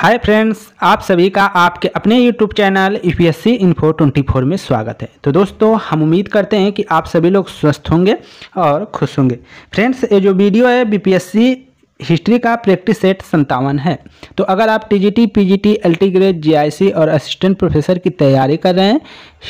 Hi friends आप सभी का आपके अपने YouTube channel U P S C info twenty four में स्वागत है तो दोस्तों हम उम्मीद करते हैं कि आप सभी लोग स्वस्थ होंगे और खुश होंगे फ्रेंड्स ये जो वीडियो है B P S C history का प्रैक्टिस सेट संतावन है तो अगर आप T G T P G T grade G I C और असिस्टेंट प्रोफेसर की तैयारी कर रहे हैं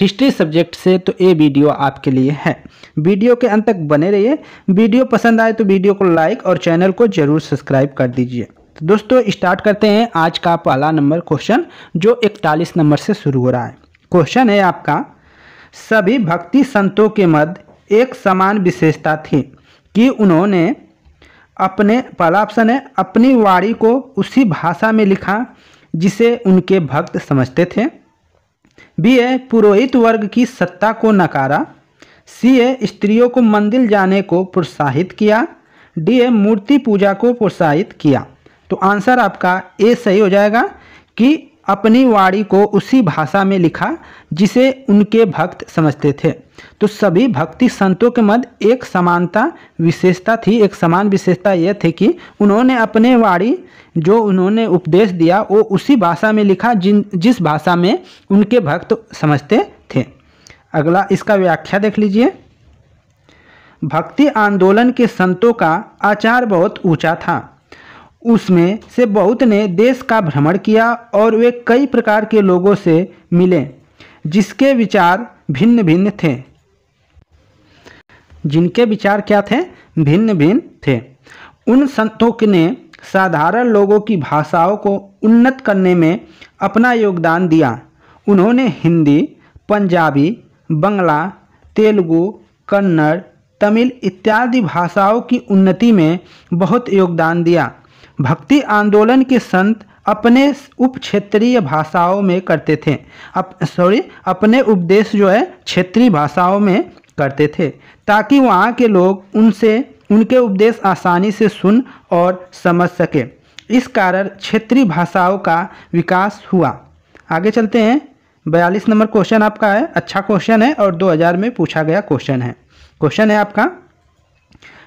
हिस्ट्री सब्जेक्ट से तो ये वीडियो आपके लिए है वीडियो के अंत तक बने रहिए वीडियो पसंद आए तो वीडियो को लाइक और चैनल को जरूर सब्सक्राइब कर दीजिए तो दोस्तों स्टार्ट करते हैं आज का पहला नंबर क्वेश्चन जो इकतालीस नंबर से शुरू हो रहा है क्वेश्चन है आपका सभी भक्ति संतों के मध्य एक समान विशेषता थी कि उन्होंने अपने पहला ऑप्शन है अपनी वाणी को उसी भाषा में लिखा जिसे उनके भक्त समझते थे बी है पुरोहित वर्ग की सत्ता को नकारा सी है स्त्रियों को मंदिर जाने को प्रोत्साहित किया डी है मूर्ति पूजा को प्रोत्साहित किया तो आंसर आपका ए सही हो जाएगा कि अपनी वाणी को उसी भाषा में लिखा जिसे उनके भक्त समझते थे तो सभी भक्ति संतों के मध्य एक समानता विशेषता थी एक समान विशेषता यह थी कि उन्होंने अपने वाणी जो उन्होंने उपदेश दिया वो उसी भाषा में लिखा जिन जिस भाषा में उनके भक्त समझते थे अगला इसका व्याख्या देख लीजिए भक्ति आंदोलन के संतों का आचार बहुत ऊंचा था उसमें से बहुत ने देश का भ्रमण किया और वे कई प्रकार के लोगों से मिले जिसके विचार भिन्न भिन्न थे जिनके विचार क्या थे भिन्न भिन्न थे उन संतों ने साधारण लोगों की भाषाओं को उन्नत करने में अपना योगदान दिया उन्होंने हिंदी पंजाबी बंगला तेलुगु कन्नड़ तमिल इत्यादि भाषाओं की उन्नति में बहुत योगदान दिया भक्ति आंदोलन के संत अपने उप क्षेत्रीय भाषाओं में करते थे अप सॉरी अपने उपदेश जो है क्षेत्रीय भाषाओं में करते थे ताकि वहाँ के लोग उनसे उनके उपदेश आसानी से सुन और समझ सके इस कारण क्षेत्रीय भाषाओं का विकास हुआ आगे चलते हैं बयालीस नंबर क्वेश्चन आपका है अच्छा क्वेश्चन है और 2000 में पूछा गया क्वेश्चन है क्वेश्चन है आपका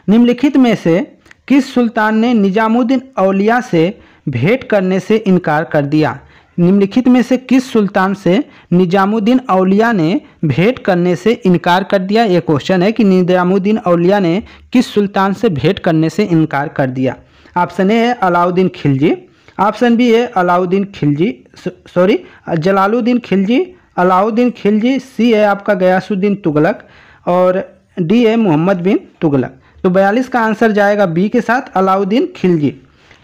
निम्नलिखित में से किस सुल्तान ने निजामुद्दीन अलिया से भेंट करने से इनकार कर दिया निम्नलिखित में से किस सुल्तान से निजामुद्दीन अलिया ने भेंट करने से इनकार कर दिया ये क्वेश्चन है कि निजामुद्दीन अलिया ने किस सुल्तान से भेंट करने से इनकार कर दिया ऑप्शन ए है अलाउद्दीन खिलजी ऑप्शन बी है अलाउद्दीन खिलजी सॉरी जलालुद्दीन खिलजी अलाउद्दीन खिलजी सी है आपका गयासुद्दीन तुगलक और डी है मोहम्मद बिन तुगलक तो बयालीस का आंसर जाएगा बी के साथ अलाउद्दीन खिलजी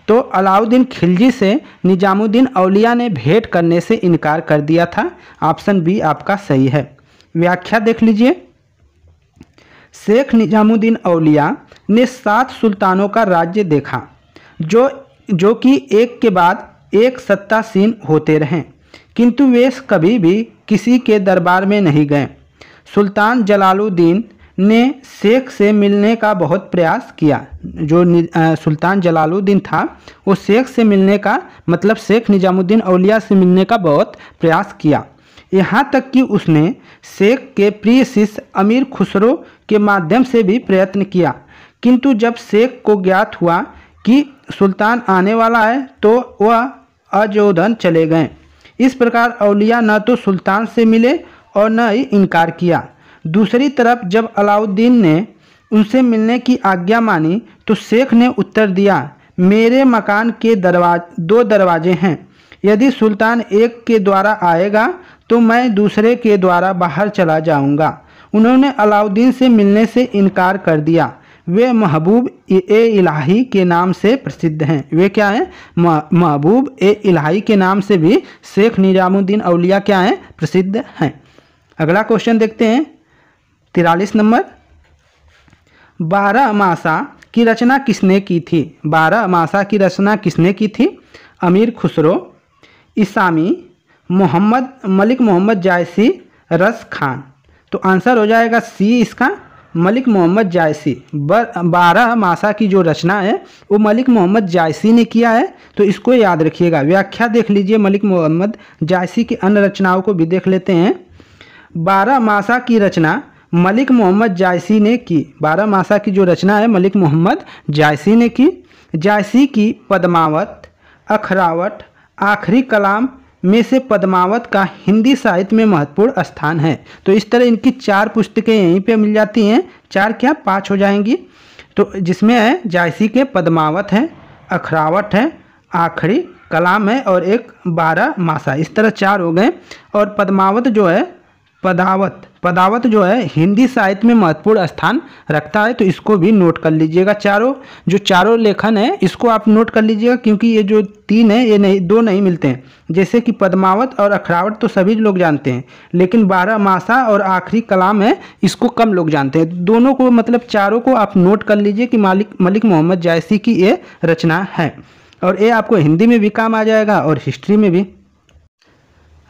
तो अलाउद्दीन खिलजी से निजामुद्दीन अलिया ने भेंट करने से इनकार कर दिया था ऑप्शन बी आपका सही है व्याख्या देख लीजिए शेख निजामुद्दीन अलिया ने सात सुल्तानों का राज्य देखा जो जो कि एक के बाद एक सत्तासीन होते रहे किंतु वे कभी भी किसी के दरबार में नहीं गए सुल्तान जलालुद्दीन ने शेख से मिलने का बहुत प्रयास किया जो सुल्तान जलालुद्दीन था वो शेख से मिलने का मतलब शेख निजामुद्दीन अलिया से मिलने का बहुत प्रयास किया यहाँ तक कि उसने शेख के प्रिय शिष्य अमीर खुसरो के माध्यम से भी प्रयत्न किया किंतु जब शेख को ज्ञात हुआ कि सुल्तान आने वाला है तो वह अजोधन चले गए इस प्रकार अलिया न तो सुल्तान से मिले और न ही इनकार किया दूसरी तरफ जब अलाउद्दीन ने उनसे मिलने की आज्ञा मानी तो शेख ने उत्तर दिया मेरे मकान के दरवाज दो दरवाजे हैं यदि सुल्तान एक के द्वारा आएगा तो मैं दूसरे के द्वारा बाहर चला जाऊंगा। उन्होंने अलाउद्दीन से मिलने से इनकार कर दिया वे महबूब ए इलाही के नाम से प्रसिद्ध हैं वे क्या हैं महबूब ए इलाही के नाम से भी शेख निजामुद्दीन अलिया क्या हैं प्रसिद्ध हैं अगला क्वेश्चन देखते हैं तिरालीस नंबर बारह मासा की रचना किसने की थी बारह मासा की रचना किसने की थी अमीर खुसरो इसामी मोहम्मद मलिक मोहम्मद जायसी रस खान तो आंसर हो जाएगा सी इसका मलिक मोहम्मद जायसी बारह मासा की जो रचना है वो मलिक मोहम्मद जायसी ने किया है तो इसको याद रखिएगा व्याख्या देख लीजिए मलिक मोहम्मद जायसी की अन्य रचनाओं को भी देख लेते हैं बारह मासा की रचना मलिक मोहम्मद जायसी ने की बारहमासा की जो रचना है मलिक मोहम्मद जायसी ने की जायसी की पद्मावत अखरावट आखिरी कलाम में से पद्मावत का हिंदी साहित्य में महत्वपूर्ण स्थान है तो इस तरह इनकी चार पुस्तकें यहीं पे मिल जाती हैं चार क्या पाँच हो जाएंगी तो जिसमें है जायसी के पद्मावत है अखरावट है आखिरी कलाम है और एक बारह मासा इस तरह चार हो गए और पद्मावत जो है पदावत पदावत जो है हिंदी साहित्य में महत्वपूर्ण स्थान रखता है तो इसको भी नोट कर लीजिएगा चारों जो चारों लेखन है इसको आप नोट कर लीजिएगा क्योंकि ये जो तीन है ये नहीं दो नहीं मिलते हैं जैसे कि पद्मावत और अखरावट तो सभी लोग जानते हैं लेकिन बारह मासा और आखिरी कलाम है इसको कम लोग जानते हैं दोनों को मतलब चारों को आप नोट कर लीजिए कि मालिक मलिक मोहम्मद जायसी की ये रचना है और ये आपको हिंदी में भी काम आ जाएगा और हिस्ट्री में भी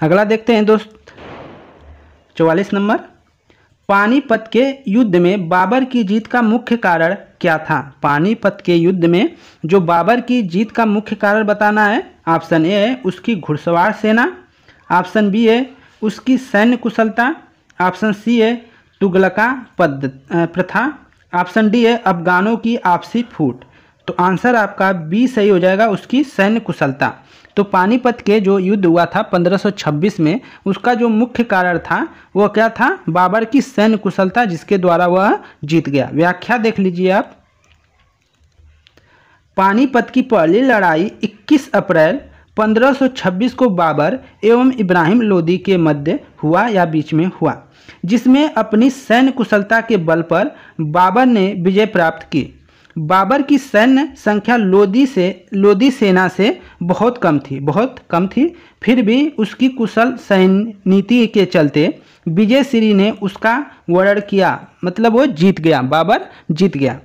अगला देखते हैं दोस्त चौवालीस नंबर पानीपत के युद्ध में बाबर की जीत का मुख्य कारण क्या था पानीपत के युद्ध में जो बाबर की जीत का मुख्य कारण बताना है ऑप्शन ए है उसकी घुड़सवार सेना ऑप्शन बी है उसकी सैन्य कुशलता ऑप्शन सी है तुगलका पद प्रथा ऑप्शन डी है अफगानों की आपसी फूट तो आंसर आपका बी सही हो जाएगा उसकी सैन्य कुशलता तो पानीपत के जो युद्ध हुआ था 1526 में उसका जो मुख्य कारण था वो क्या था बाबर की सैन्य कुशलता जिसके द्वारा वह जीत गया व्याख्या देख लीजिए आप पानीपत की पहली लड़ाई 21 अप्रैल 1526 को बाबर एवं इब्राहिम लोदी के मध्य हुआ या बीच में हुआ जिसमें अपनी सैन्य कुशलता के बल पर बाबर ने विजय प्राप्त की बाबर की सैन्य संख्या लोदी से लोदी सेना से बहुत कम थी बहुत कम थी फिर भी उसकी कुशल सैन्य नीति के चलते विजय श्री ने उसका वर्ण किया मतलब वो जीत गया बाबर जीत गया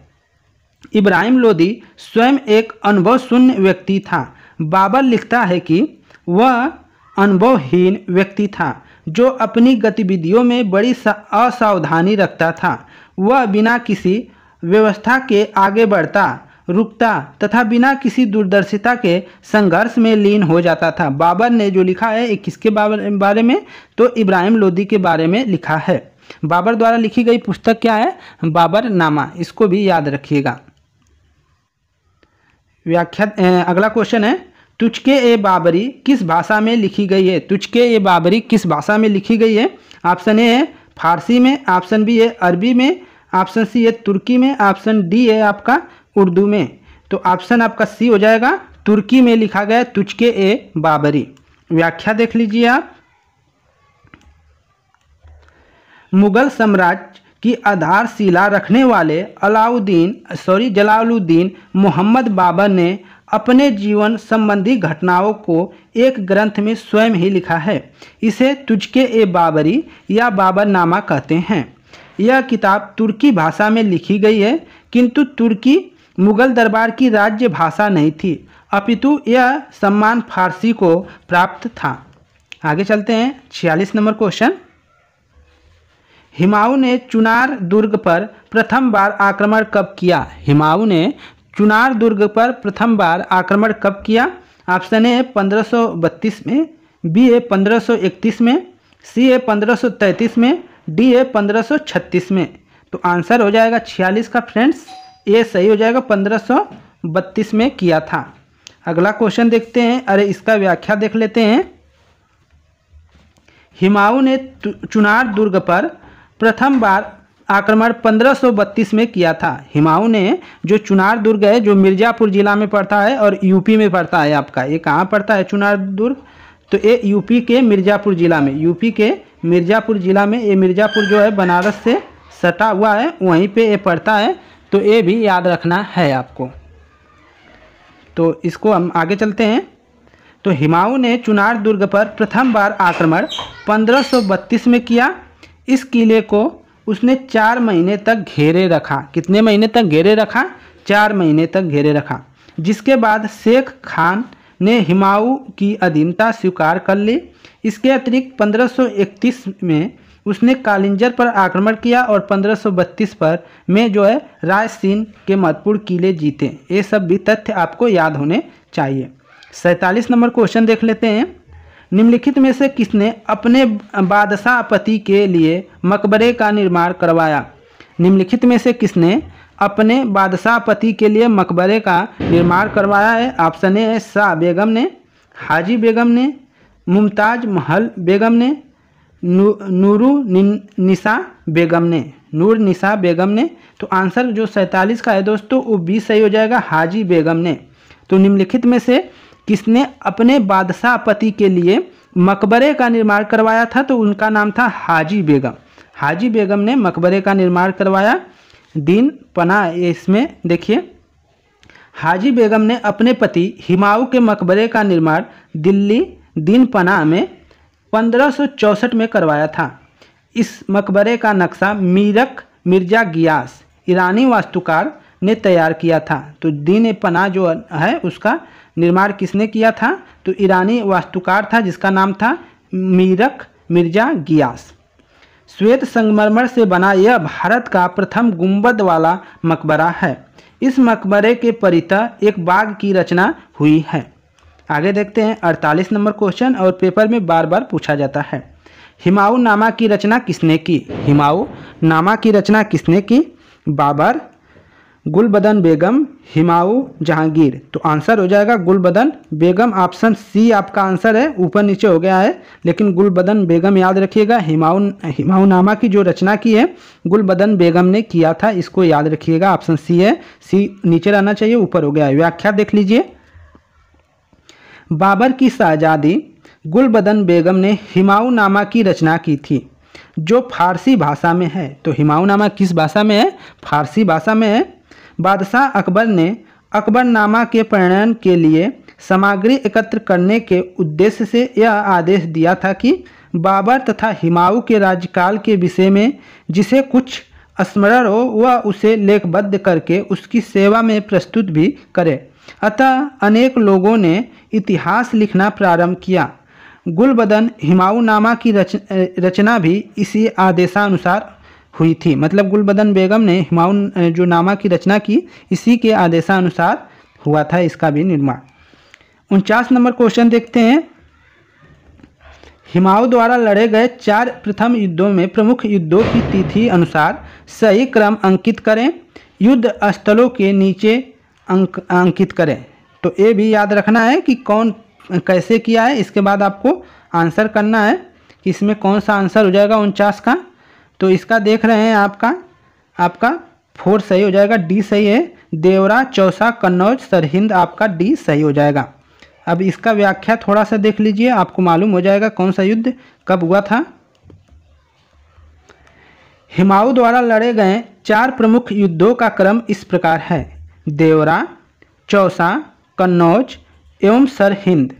इब्राहिम लोदी स्वयं एक अनुभव शून्य व्यक्ति था बाबर लिखता है कि वह अनुभवहीन व्यक्ति था जो अपनी गतिविधियों में बड़ी असावधानी रखता था वह बिना किसी व्यवस्था के आगे बढ़ता रुकता तथा बिना किसी दूरदर्शिता के संघर्ष में लीन हो जाता था बाबर ने जो लिखा है एक किसके बारे में तो इब्राहिम लोदी के बारे में लिखा है बाबर द्वारा लिखी गई पुस्तक क्या है बाबर नामा इसको भी याद रखिएगा व्याख्या अगला क्वेश्चन है तुचके ए बाबरी किस भाषा में लिखी गई है तुचके ए बाबरी किस भाषा में लिखी गई है ऑप्शन ए है फारसी में ऑप्शन बी है अरबी में ऑप्शन सी है तुर्की में ऑप्शन डी है आपका उर्दू में तो ऑप्शन आपका सी हो जाएगा तुर्की में लिखा गया तुचके ए बाबरी व्याख्या देख लीजिए आप मुगल साम्राज्य की आधारशिला रखने वाले अलाउद्दीन सॉरी जलालुद्दीन मोहम्मद बाबर ने अपने जीवन संबंधी घटनाओं को एक ग्रंथ में स्वयं ही लिखा है इसे तुझके ए बाबरी या बाबर नामा कहते हैं यह किताब तुर्की भाषा में लिखी गई है किंतु तुर्की मुगल दरबार की राज्य भाषा नहीं थी अपितु यह सम्मान फारसी को प्राप्त था आगे चलते हैं छियालीस नंबर क्वेश्चन हिमाऊ ने चुनार दुर्ग पर प्रथम बार आक्रमण कब किया हिमाऊ ने चुनार दुर्ग पर प्रथम बार आक्रमण कब किया ऑप्शन ए 1532 में बी ए 1531 में सी ए 1533 में डी है 1536 में तो आंसर हो जाएगा 46 का फ्रेंड्स ये सही हो जाएगा 1532 में किया था अगला क्वेश्चन देखते हैं अरे इसका व्याख्या देख लेते हैं हिमाऊ ने चुनार दुर्ग पर प्रथम बार आक्रमण 1532 में किया था हिमाऊ ने जो चुनार दुर्ग है जो मिर्ज़ापुर जिला में पड़ता है और यूपी में पड़ता है आपका ये कहाँ पड़ता है चुनार दुर्ग तो ये यूपी के मिर्ज़ापुर जिला में यूपी के मिर्ज़ापुर ज़िला में ये मिर्ज़ापुर जो है बनारस से सटा हुआ है वहीं पे ये पड़ता है तो ये भी याद रखना है आपको तो इसको हम आगे चलते हैं तो हिमाऊ ने चुनार दुर्ग पर प्रथम बार आक्रमण 1532 में किया इस किले को उसने चार महीने तक घेरे रखा कितने महीने तक घेरे रखा चार महीने तक घेरे रखा जिसके बाद शेख खान ने हिमाऊ की अधीनता स्वीकार कर ली इसके अतिरिक्त 1531 में उसने कालिंजर पर आक्रमण किया और 1532 पर में जो है रायसीन के महत्वपूर्ण किले जीते ये सब भी तथ्य आपको याद होने चाहिए सैंतालीस नंबर क्वेश्चन देख लेते हैं निम्नलिखित में से किसने अपने बादशाह पति के लिए मकबरे का निर्माण करवाया निम्नलिखित में से किसने अपने बादशाह पति के लिए मकबरे का निर्माण करवाया है ऑप्शन ए है शाह बेगम ने हाजी बेगम ने मुमताज़ महल बेगम ने नू, नूर निशा बेगम ने नूर निशा बेगम ने तो आंसर जो सैंतालीस का है दोस्तों वो बीस सही हो जाएगा हाजी बेगम ने तो निम्नलिखित में से किसने अपने बादशाह पति के लिए मकबरे का निर्माण करवाया था तो उनका नाम था हाजी बेगम हाजी बेगम ने मकबरे का निर्माण करवाया दीन पना इसमें देखिए हाजी बेगम ने अपने पति हिमाऊ के मकबरे का निर्माण दिल्ली दीन पना में पंद्रह में करवाया था इस मकबरे का नक्शा मीरक मिर्जा गियास ईरानी वास्तुकार ने तैयार किया था तो दीन पना जो है उसका निर्माण किसने किया था तो ईरानी वास्तुकार था जिसका नाम था मीरक मिर्जा गियास श्वेत संगमरमर से बना यह भारत का प्रथम गुंबद वाला मकबरा है इस मकबरे के परिता एक बाग की रचना हुई है आगे देखते हैं 48 नंबर क्वेश्चन और पेपर में बार बार पूछा जाता है हिमाऊ नामा की रचना किसने की हिमाऊ नामा की रचना किसने की बाबर गुलबदन बेगम हिमाऊ जहांगीर तो आंसर हो जाएगा गुलबदन बेगम ऑप्शन सी आपका आंसर है ऊपर नीचे हो गया है लेकिन गुलबदन बेगम याद रखिएगा हिमाऊ हिमाऊ नामा की जो रचना की है गुलबदन बेगम ने किया था इसको याद रखिएगा ऑप्शन सी है सी नीचे रहना चाहिए ऊपर हो गया है व्याख्या देख लीजिए बाबर की शाहजादी गुलबदन बेगम ने हिमाऊ नामा की रचना की थी जो फारसी भाषा में है तो हिमाऊ नामा किस भाषा में है फारसी भाषा में है बादशाह अकबर ने अकबरनामा के प्रणयन के लिए सामग्री एकत्र करने के उद्देश्य से यह आदेश दिया था कि बाबर तथा हिमाऊ के राज्यकाल के विषय में जिसे कुछ स्मरण हो वह उसे लेखबद्ध करके उसकी सेवा में प्रस्तुत भी करे अतः अनेक लोगों ने इतिहास लिखना प्रारंभ किया गुलबदन हिमाऊ नामा की रच रचना भी इसी आदेशानुसार हुई थी मतलब गुलबदन बेगम ने हुमायूं जो नामा की रचना की इसी के आदेशानुसार हुआ था इसका भी निर्माण उनचास नंबर क्वेश्चन देखते हैं हिमाऊ द्वारा लड़े गए चार प्रथम युद्धों में प्रमुख युद्धों की तिथि अनुसार सही क्रम अंकित करें युद्ध स्थलों के नीचे अंक अंकित करें तो ये भी याद रखना है कि कौन कैसे किया है इसके बाद आपको आंसर करना है कि इसमें कौन सा आंसर हो जाएगा उनचास का तो इसका देख रहे हैं आपका आपका फोर सही हो जाएगा डी सही है देवरा चौसा कन्नौज सरहिंद आपका डी सही हो जाएगा अब इसका व्याख्या थोड़ा सा देख लीजिए आपको मालूम हो जाएगा कौन सा युद्ध कब हुआ था हिमाऊ द्वारा लड़े गए चार प्रमुख युद्धों का क्रम इस प्रकार है देवरा चौसा कन्नौज एवं सरहिंद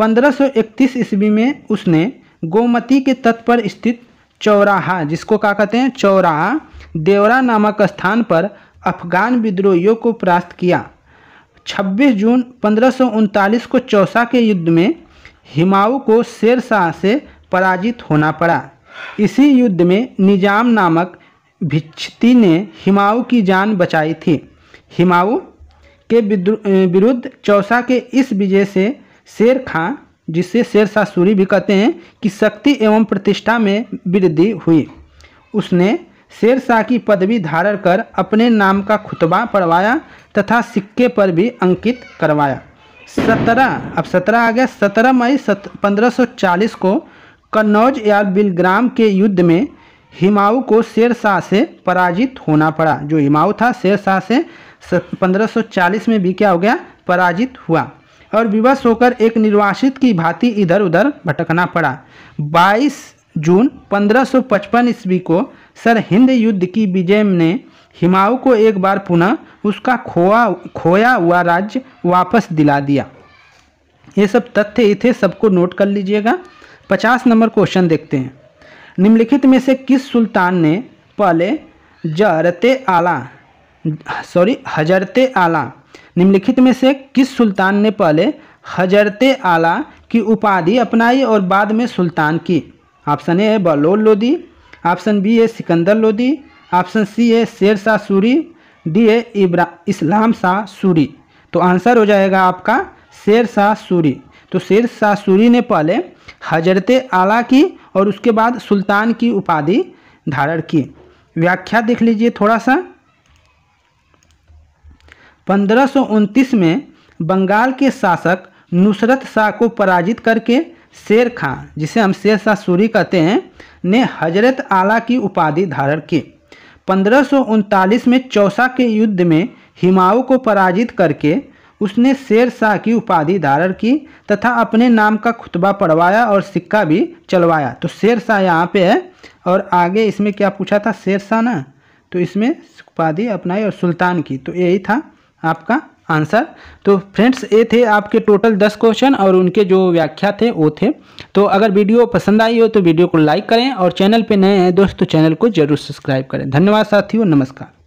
1531 ईस्वी में उसने गोमती के तट पर स्थित चौराहा जिसको क्या कहते हैं चौराहा देवरा नामक स्थान पर अफगान विद्रोहियों को परास्त किया 26 जून पंद्रह को चौसा के युद्ध में हिमाऊ को शेर से पराजित होना पड़ा इसी युद्ध में निजाम नामक भिक्षति ने हिमाऊ की जान बचाई थी हिमाऊ के विरुद्ध चौसा के इस विजय से शेर खां जिसे शाह सूरी भी कहते हैं कि शक्ति एवं प्रतिष्ठा में वृद्धि हुई उसने शेरशाह की पदवी धारण कर अपने नाम का खुतबा पढ़वाया तथा सिक्के पर भी अंकित करवाया सत्रह अब सत्रह आ गया सत्रह मई सत पंद्रह को कन्नौज या बिलग्राम के युद्ध में हिमाऊ को शेर शाह से पराजित होना पड़ा जो हिमाऊ था शेर शाह से चालीस में भी क्या हो गया पराजित हुआ और विवश होकर एक निर्वासित की भांति इधर उधर भटकना पड़ा 22 जून 1555 ईस्वी को सर हिंद युद्ध की विजय ने हिमाऊ को एक बार पुनः उसका खोआ खोया हुआ राज्य वापस दिला दिया ये सब तथ्य थे सबको नोट कर लीजिएगा पचास नंबर क्वेश्चन देखते हैं निम्नलिखित में से किस सुल्तान ने पहले जरते आला सॉरी हजरत आला निम्नलिखित में से किस सुल्तान ने पहले हजरत आला की उपाधि अपनाई और बाद में सुल्तान की ऑप्शन ए है बलोल लोधी ऑप्शन बी है सिकंदर लोधी ऑप्शन सी है शेर शाह सूरी डी है इब्रा इस्लाम शाह सूरी तो आंसर हो जाएगा आपका शेर शाह सूरी तो शेर शाह सूरी ने पहले हजरत आला की और उसके बाद सुल्तान की उपाधि धारण की व्याख्या देख लीजिए थोड़ा सा पंद्रह में बंगाल के शासक नुसरत शाह को पराजित करके शेर खां जिसे हम शेर शाह सूरी कहते हैं ने हजरत आला की उपाधि धारण की पंद्रह में चौसा के युद्ध में हिमाऊ को पराजित करके उसने शेर शाह की उपाधि धारण की तथा अपने नाम का खुतबा पढ़वाया और सिक्का भी चलवाया तो शेर शाह यहाँ पे है और आगे इसमें क्या पूछा था शेर शाह ना तो इसमें उपाधि अपनाई और सुल्तान की तो यही था आपका आंसर तो फ्रेंड्स ये थे आपके टोटल दस क्वेश्चन और उनके जो व्याख्या थे वो थे तो अगर वीडियो पसंद आई हो तो वीडियो को लाइक करें और चैनल पे नए हैं दोस्तों तो चैनल को जरूर सब्सक्राइब करें धन्यवाद साथियों नमस्कार